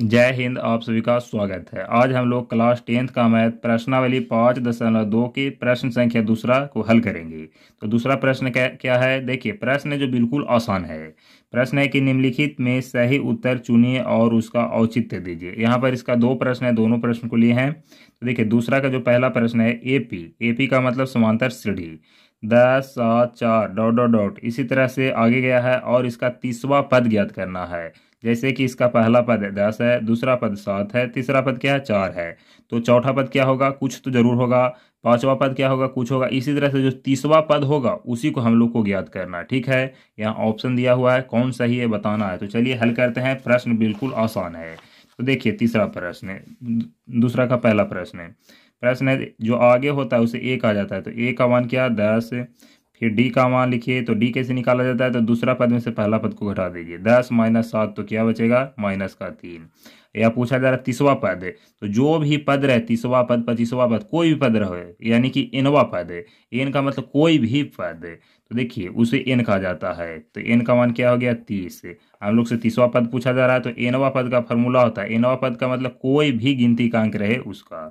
जय हिंद आप सभी का स्वागत है आज हम लोग क्लास टेंथ का मैथ प्रश्नावली पाँच दशमलव दो की प्रश्न संख्या दूसरा को हल करेंगे तो दूसरा प्रश्न क्या क्या है देखिए प्रश्न जो बिल्कुल आसान है प्रश्न है कि निम्नलिखित में सही उत्तर चुनिए और उसका औचित्य दीजिए यहाँ पर इसका दो प्रश्न है दोनों प्रश्न को लिए हैं तो देखिए दूसरा का जो पहला प्रश्न है ए पी ए पी का मतलब समांतर सीढ़ी दस सात चार डॉट डॉट डॉट इसी तरह से आगे गया है और इसका तीसवा पद ज्ञात करना है जैसे कि इसका पहला पद दस है दूसरा पद सात है तीसरा पद क्या है चार है तो चौथा पद क्या होगा कुछ तो जरूर होगा पांचवा पद क्या होगा कुछ होगा इसी तरह से जो तीसवा पद होगा उसी को हम लोग को ज्ञात करना ठीक है यहाँ ऑप्शन दिया हुआ है कौन सही है बताना है तो चलिए हल करते हैं प्रश्न बिल्कुल आसान है तो देखिए तीसरा प्रश्न दूसरा का पहला प्रश्न है प्रश्न है जो आगे होता है उसे एक आ जाता है तो एक का वन क्या दस फिर डी का मान लिखिए तो डी कैसे निकाला जाता है तो दूसरा पद में से पहला पद को घटा दीजिए दस माइनस सात तो क्या बचेगा माइनस का तीन या पूछा जा रहा है तीसवा पद तो जो भी पद रहे तीसवा पद पच्चीसवा पद कोई भी पद रहे यानी कि एनवा पद है एन का मतलब कोई भी पद तो देखिए उसे एन कहा जाता है तो एन का मान क्या हो गया तीस हम लोग से तीसवा पद पूछा जा रहा है तो एनवा पद का फॉर्मूला होता है एनवा पद का मतलब कोई भी गिनती का अंक रहे उसका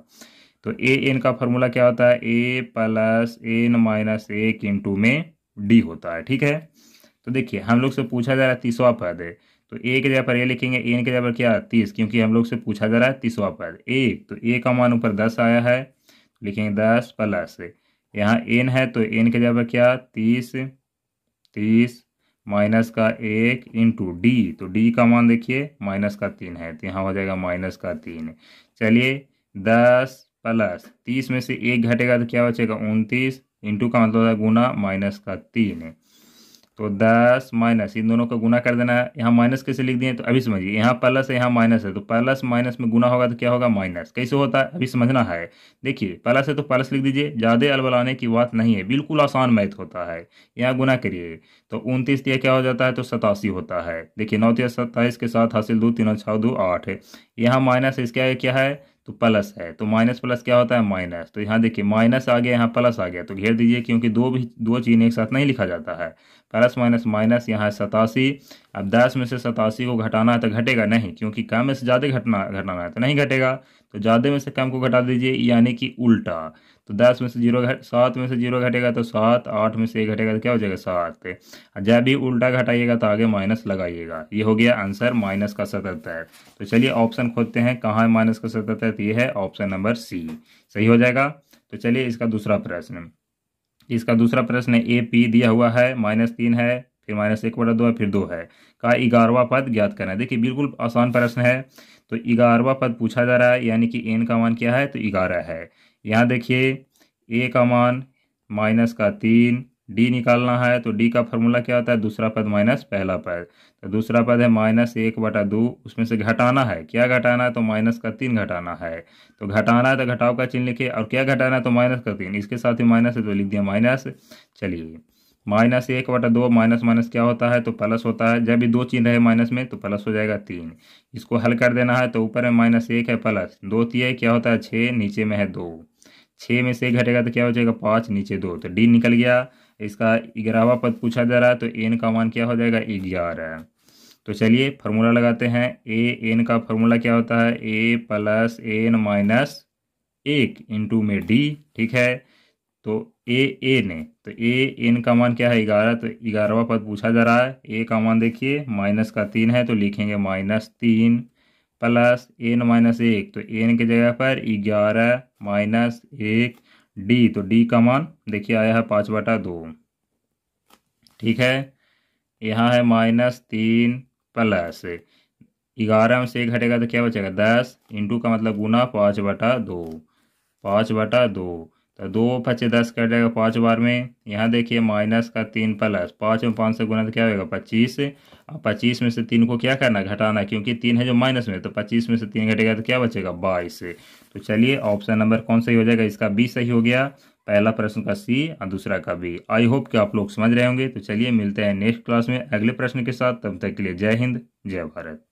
तो ए एन का फॉर्मूला क्या होता है ए प्लस एन माइनस एक इंटू में डी होता है ठीक है तो देखिए हम लोग से पूछा जा रहा है तीसवा पद है तो ए के जगह पर ए लिखेंगे एन के जगह पर क्या तीस क्योंकि हम लोग से पूछा जा रहा है तीसवा पद एक तो ए का मान ऊपर दस आया है लिखेंगे दस प्लस यहाँ एन है तो एन के जगह पर क्या तीस तीस माइनस का एक इंटू डी तो डी का मान देखिए माइनस का तीन है तो यहाँ हो जाएगा माइनस का तीन चलिए दस प्लस तीस में से एक घटेगा तो क्या बचेगा उनतीस इंटू का मतलब गुना माइनस का तीन तो दस माइनस इन दोनों का गुना कर देना है यहाँ माइनस कैसे लिख दिए तो अभी समझिए यहाँ प्लस है यहाँ माइनस है तो प्लस माइनस में गुना होगा तो क्या होगा माइनस कैसे होता है अभी समझना है देखिए प्लस है तो प्लस लिख दीजिए ज़्यादा अलबलाने की बात नहीं है बिल्कुल आसान मैथ होता है यहाँ गुना करिए तो उनतीस तिया क्या हो जाता है तो सतासी होता है देखिए नौ तिया सत्ताईस के साथ हासिल दो तीनों छः दो आठ यहाँ माइनस इसके आगे क्या है तो प्लस है तो माइनस प्लस क्या होता है माइनस तो यहाँ देखिए माइनस आ गया यहाँ प्लस आ गया तो घेर दीजिए क्योंकि दो भी दो चीन एक साथ नहीं लिखा जाता है प्लस माइनस माइनस यहाँ सतासी अब दस में से सतासी को घटाना है तो घटेगा नहीं क्योंकि कम में से ज़्यादा घटना घटाना है तो नहीं घटेगा तो ज़्यादा में से कम को घटा दीजिए यानी कि उल्टा तो दस में से जीरो घट सात में से जीरो घटेगा तो सात आठ में से एक घटेगा तो क्या हो जाएगा सात जब भी उल्टा घटाइएगा तो आगे माइनस लगाइएगा ये हो गया आंसर माइनस का सतहत्तर तो चलिए ऑप्शन खोजते हैं कहाँ है माइनस का सतहत्तर तो ये है ऑप्शन नंबर सी सही हो जाएगा तो चलिए इसका दूसरा प्रश्न इसका दूसरा प्रश्न ए पी दिया हुआ है माइनस तीन है फिर माइनस एक बटा दो है फिर दो है का ग्यारहवा पद ज्ञात करना है देखिए बिल्कुल आसान प्रश्न है तो ग्यारहवा पद पूछा जा रहा है यानी कि एन का मान क्या है तो ग्यारह है यहाँ देखिए ए का मान माइनस का तीन डी निकालना है तो डी का फॉर्मूला क्या होता है दूसरा पद माइनस पहला पद तो दूसरा पद है माइनस एक बटा दो उसमें से घटाना है क्या घटाना है तो माइनस का तीन घटाना है तो घटाना है तो घटाव का चिन्ह लिखे और क्या घटाना है तो माइनस का तीन इसके साथ ही माइनस है तो लिख दिया माइनस चलिए माइनस एक बटा दो माइनस माइनस क्या होता है तो प्लस होता है जब भी दो चिन्ह रहे माइनस में तो प्लस हो जाएगा तीन इसको हल कर देना है तो ऊपर में माइनस एक है प्लस दो तीय क्या होता है छः नीचे में है दो छः में से घटेगा तो क्या हो जाएगा पाँच नीचे दो तो डी निकल गया इसका ग्यारहवा पद पूछा जा रहा है तो एन का मान क्या हो जाएगा ग्यारह तो चलिए फार्मूला लगाते हैं ए एन का फार्मूला क्या होता है ए प्लस एन माइनस एक इंटू में डी ठीक है तो ए ए ने तो ए एन का मान क्या है ग्यारह तो ग्यारहवा पद पूछा जा रहा है ए का मान देखिए माइनस का तीन है तो लिखेंगे माइनस तीन प्लस एन माइनस एक तो एन की जगह पर ग्यारह माइनस एक डी तो डी का मान देखिए आया है पाँच बटा दो ठीक है यहाँ है माइनस तीन प्लस ग्यारह में से एक घटेगा तो क्या बचेगा दस इंटू का मतलब गुना पाँच बटा दो पाँच बटा दो तो दो पच्चे दस कट जाएगा पाँच बार में यहाँ देखिए माइनस का तीन प्लस पाँच में पाँच से गुना तो क्या होगा पच्चीस और पच्चीस में से तीन को क्या करना घटाना क्योंकि तीन है जो माइनस में तो पच्चीस में से तीन घटेगा तो क्या बचेगा बाईस तो चलिए ऑप्शन नंबर कौन सही हो जाएगा इसका बी सही हो गया पहला प्रश्न का सी और दूसरा का बी आई होप कि आप लोग समझ रहे होंगे तो चलिए मिलते हैं नेक्स्ट क्लास में अगले प्रश्न के साथ तब तक के लिए जय हिंद जय भारत